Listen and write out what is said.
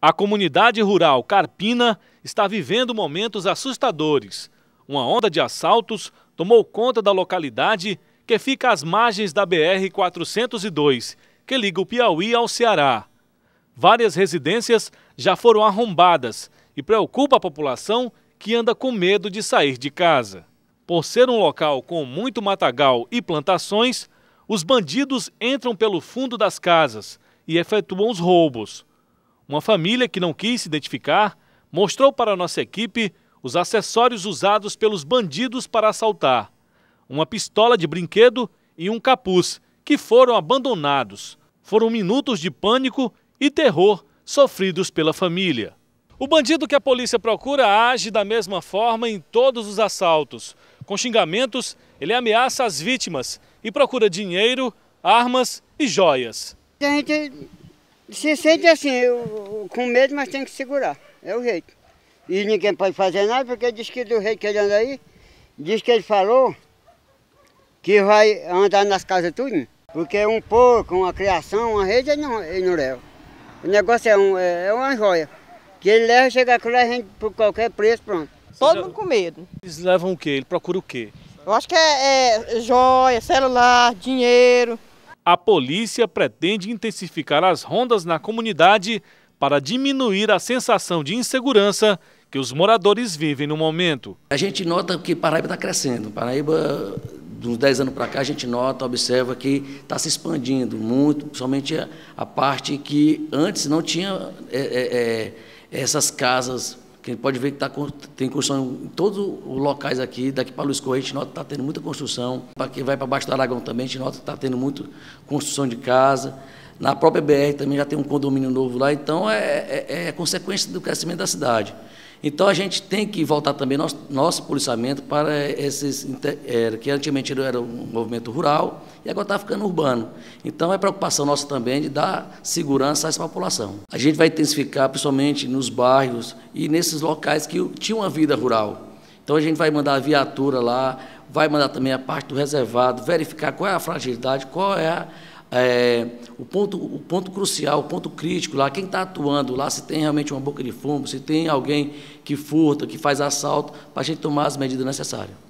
A comunidade rural Carpina está vivendo momentos assustadores. Uma onda de assaltos tomou conta da localidade que fica às margens da BR-402, que liga o Piauí ao Ceará. Várias residências já foram arrombadas e preocupa a população que anda com medo de sair de casa. Por ser um local com muito matagal e plantações, os bandidos entram pelo fundo das casas e efetuam os roubos. Uma família que não quis se identificar mostrou para nossa equipe os acessórios usados pelos bandidos para assaltar: uma pistola de brinquedo e um capuz, que foram abandonados. Foram minutos de pânico e terror sofridos pela família. O bandido que a polícia procura age da mesma forma em todos os assaltos. Com xingamentos, ele ameaça as vítimas e procura dinheiro, armas e joias. A gente se sente assim, eu, com medo, mas tem que segurar. É o jeito. E ninguém pode fazer nada, porque diz que do rei que ele anda aí, diz que ele falou que vai andar nas casas tudo. Porque um porco, uma criação, uma rede, ele não, ele não leva. O negócio é, um, é, é uma joia. Que ele leva, chega com lá, a gente por qualquer preço, pronto. Todo é. mundo com medo. Eles levam o quê? Ele procura o quê? Eu acho que é, é joia, celular, dinheiro a polícia pretende intensificar as rondas na comunidade para diminuir a sensação de insegurança que os moradores vivem no momento. A gente nota que Paraíba está crescendo. Paraíba, de uns 10 anos para cá, a gente nota, observa que está se expandindo muito, principalmente a, parte que antes não tinha é, é, é essas casas que a gente pode ver que tá, tem construção em todos os locais aqui, daqui para Luiz Correia, a gente nota que está tendo muita construção. Para quem vai para Baixo do Aragão também, a gente nota que está tendo muita construção de casa. Na própria BR também já tem um condomínio novo lá, então é, é, é consequência do crescimento da cidade. Então a gente tem que voltar também nosso, nosso policiamento para esses é, que antigamente era um movimento rural e agora está ficando urbano. Então é preocupação nossa também de dar segurança a essa população. A gente vai intensificar, principalmente nos bairros e nesses locais que tinham uma vida rural. Então a gente vai mandar a viatura lá, vai mandar também a parte do reservado, verificar qual é a fragilidade, qual é a é, o, ponto, o ponto crucial, o ponto crítico lá, quem está atuando lá, se tem realmente uma boca de fumo, se tem alguém que furta, que faz assalto, para a gente tomar as medidas necessárias.